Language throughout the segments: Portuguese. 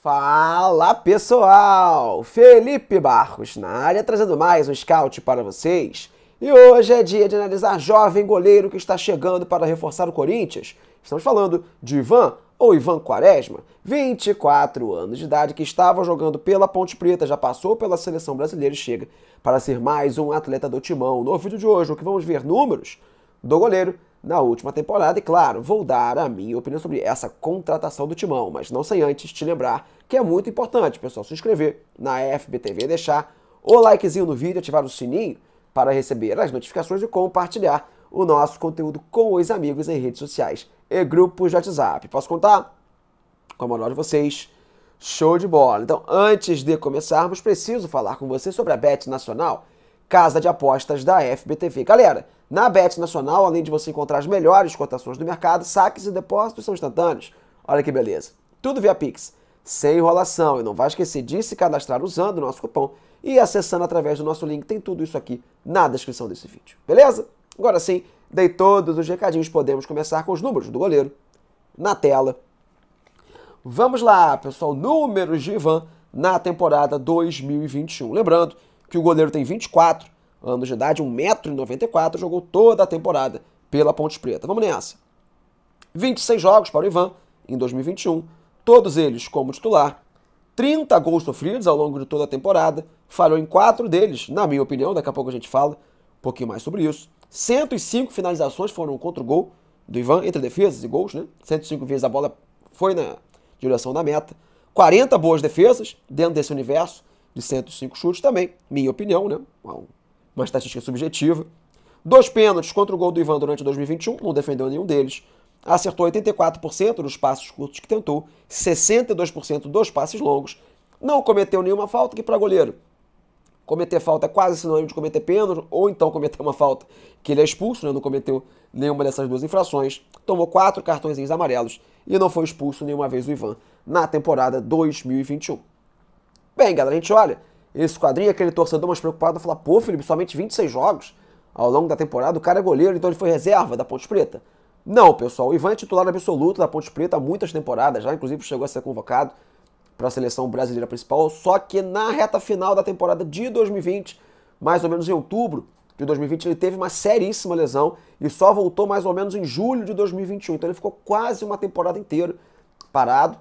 Fala pessoal! Felipe Barros na área trazendo mais um scout para vocês. E hoje é dia de analisar jovem goleiro que está chegando para reforçar o Corinthians. Estamos falando de Ivan ou Ivan Quaresma, 24 anos de idade, que estava jogando pela Ponte Preta, já passou pela seleção brasileira e chega para ser mais um atleta do timão. No vídeo de hoje, o que vamos ver números do goleiro na última temporada. E claro, vou dar a minha opinião sobre essa contratação do Timão, mas não sem antes te lembrar que é muito importante, pessoal, se inscrever na FBTV, deixar o likezinho no vídeo, ativar o sininho para receber as notificações e compartilhar o nosso conteúdo com os amigos em redes sociais e grupos de WhatsApp. Posso contar? Com a maior de vocês, show de bola! Então, antes de começarmos, preciso falar com você sobre a Bet Nacional casa de apostas da FBTV. Galera, na Bet Nacional, além de você encontrar as melhores cotações do mercado, saques e depósitos são instantâneos. Olha que beleza. Tudo via Pix, sem enrolação. E não vai esquecer de se cadastrar usando o nosso cupom e acessando através do nosso link. Tem tudo isso aqui na descrição desse vídeo. Beleza? Agora sim, dei todos os recadinhos. Podemos começar com os números do goleiro na tela. Vamos lá, pessoal. Números de Ivan na temporada 2021. Lembrando que o goleiro tem 24 anos de idade, 1,94m, jogou toda a temporada pela Ponte Preta. Vamos nessa. 26 jogos para o Ivan em 2021, todos eles como titular. 30 gols sofridos ao longo de toda a temporada, falhou em 4 deles, na minha opinião, daqui a pouco a gente fala um pouquinho mais sobre isso. 105 finalizações foram contra o gol do Ivan, entre defesas e gols, né? 105 vezes a bola foi na direção da meta. 40 boas defesas dentro desse universo, de 105 chutes também, minha opinião, né? Uma estatística subjetiva. Dois pênaltis contra o gol do Ivan durante 2021, não defendeu nenhum deles. Acertou 84% dos passos curtos que tentou, 62% dos passes longos. Não cometeu nenhuma falta, que para goleiro cometer falta é quase sinônimo de cometer pênalti, ou então cometer uma falta que ele é expulso, né? não cometeu nenhuma dessas duas infrações, tomou quatro cartões amarelos e não foi expulso nenhuma vez o Ivan na temporada 2021. Bem, galera, a gente olha esse quadrinho, aquele torcedor mais preocupado fala, pô, Felipe, somente 26 jogos ao longo da temporada, o cara é goleiro, então ele foi reserva da Ponte Preta. Não, pessoal, o Ivan é titular absoluto da Ponte Preta há muitas temporadas, já inclusive chegou a ser convocado para a seleção brasileira principal, só que na reta final da temporada de 2020, mais ou menos em outubro de 2020, ele teve uma seríssima lesão e só voltou mais ou menos em julho de 2021. Então ele ficou quase uma temporada inteira parado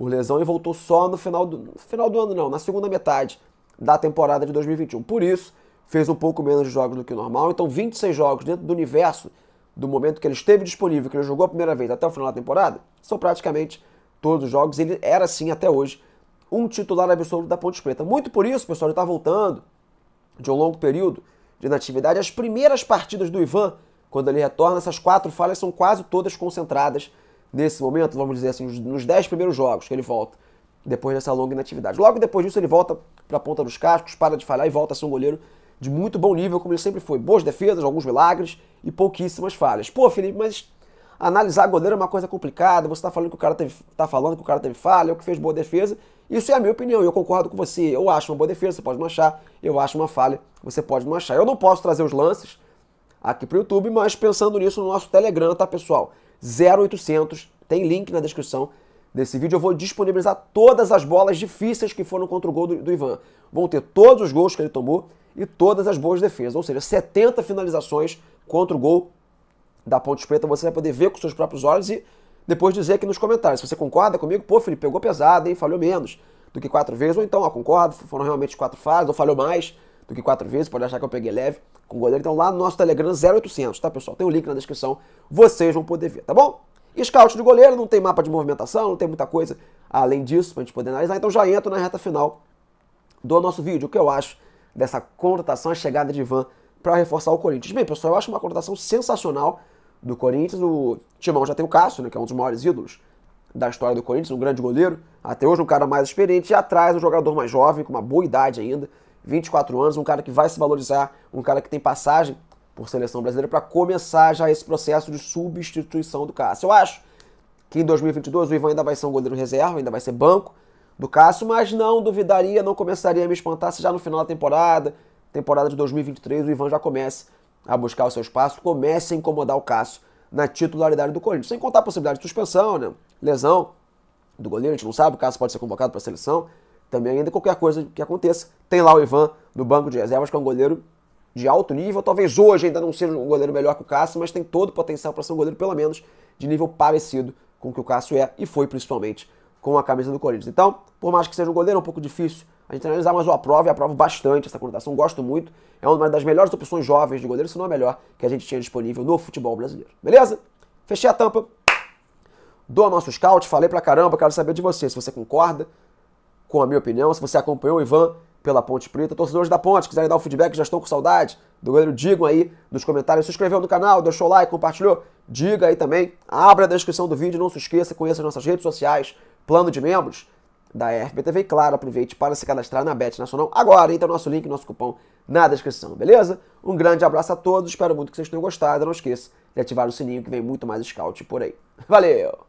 por lesão e voltou só no final do, no final do ano, não, na segunda metade da temporada de 2021. Por isso, fez um pouco menos de jogos do que o normal. Então, 26 jogos dentro do universo do momento que ele esteve disponível, que ele jogou a primeira vez até o final da temporada, são praticamente todos os jogos. Ele era, sim, até hoje, um titular absoluto da Ponte Preta. Muito por isso, pessoal, ele está voltando de um longo período de inatividade. As primeiras partidas do Ivan, quando ele retorna, essas quatro falhas são quase todas concentradas nesse momento, vamos dizer assim, nos 10 primeiros jogos que ele volta, depois dessa longa inatividade. Logo depois disso, ele volta para a ponta dos cascos, para de falhar e volta a ser um goleiro de muito bom nível, como ele sempre foi. Boas defesas, alguns milagres e pouquíssimas falhas. Pô, Felipe, mas analisar goleiro é uma coisa complicada. Você está falando que o cara teve, tá falando que o cara teve falha, é o que fez boa defesa. Isso é a minha opinião, eu concordo com você. Eu acho uma boa defesa, você pode não achar. Eu acho uma falha, você pode não achar. Eu não posso trazer os lances aqui para o YouTube, mas pensando nisso no nosso Telegram, tá, pessoal? 0800. Tem link na descrição desse vídeo. Eu vou disponibilizar todas as bolas difíceis que foram contra o gol do, do Ivan. Vão ter todos os gols que ele tomou e todas as boas defesas. Ou seja, 70 finalizações contra o gol da Ponte Preta. Você vai poder ver com seus próprios olhos e depois dizer aqui nos comentários. Se você concorda comigo, pô, Felipe, pegou pesado, hein? Falhou menos do que quatro vezes. Ou então, ó, concordo, foram realmente quatro fases, ou falhou mais do que quatro vezes, pode achar que eu peguei leve com o goleiro. Então lá no nosso Telegram 0800, tá pessoal? Tem o um link na descrição, vocês vão poder ver, tá bom? Scout do goleiro, não tem mapa de movimentação, não tem muita coisa além disso pra gente poder analisar. Então já entro na reta final do nosso vídeo, o que eu acho dessa contratação, a chegada de Van para reforçar o Corinthians. Bem, pessoal, eu acho uma contratação sensacional do Corinthians. O Timão já tem o Cássio, né, que é um dos maiores ídolos da história do Corinthians, um grande goleiro, até hoje um cara mais experiente, e atrás um jogador mais jovem, com uma boa idade ainda, 24 anos, um cara que vai se valorizar, um cara que tem passagem por seleção brasileira para começar já esse processo de substituição do Cássio. Eu acho que em 2022 o Ivan ainda vai ser um goleiro reserva, ainda vai ser banco do Cássio, mas não duvidaria, não começaria a me espantar se já no final da temporada, temporada de 2023, o Ivan já comece a buscar o seu espaço, comece a incomodar o Cássio na titularidade do Corinthians. Sem contar a possibilidade de suspensão, né? lesão do goleiro, a gente não sabe, o Cássio pode ser convocado para a seleção, também ainda qualquer coisa que aconteça tem lá o Ivan no banco de reservas, que é um goleiro de alto nível. Talvez hoje ainda não seja um goleiro melhor que o Cássio, mas tem todo o potencial para ser um goleiro, pelo menos, de nível parecido com o que o Cássio é e foi principalmente com a camisa do Corinthians. Então, por mais que seja um goleiro é um pouco difícil a gente analisar, mas eu aprovo e aprovo bastante essa conotação, gosto muito. É uma das melhores opções jovens de goleiro, se não a melhor, que a gente tinha disponível no futebol brasileiro. Beleza? Fechei a tampa do nosso scout, falei pra caramba, quero saber de você, se você concorda com a minha opinião, se você acompanhou o Ivan pela Ponte Preta. Torcedores da Ponte, quiserem dar o um feedback, já estão com saudade do goleiro, digam aí nos comentários. Se inscreveu no canal, deixou like, compartilhou, diga aí também. Abra a descrição do vídeo, não se esqueça, conheça nossas redes sociais, plano de membros da RBTV. claro, aproveite para se cadastrar na Bet Nacional agora. Entra o nosso link, nosso cupom na descrição, beleza? Um grande abraço a todos, espero muito que vocês tenham gostado. Não esqueça de ativar o sininho que vem muito mais scout por aí. Valeu!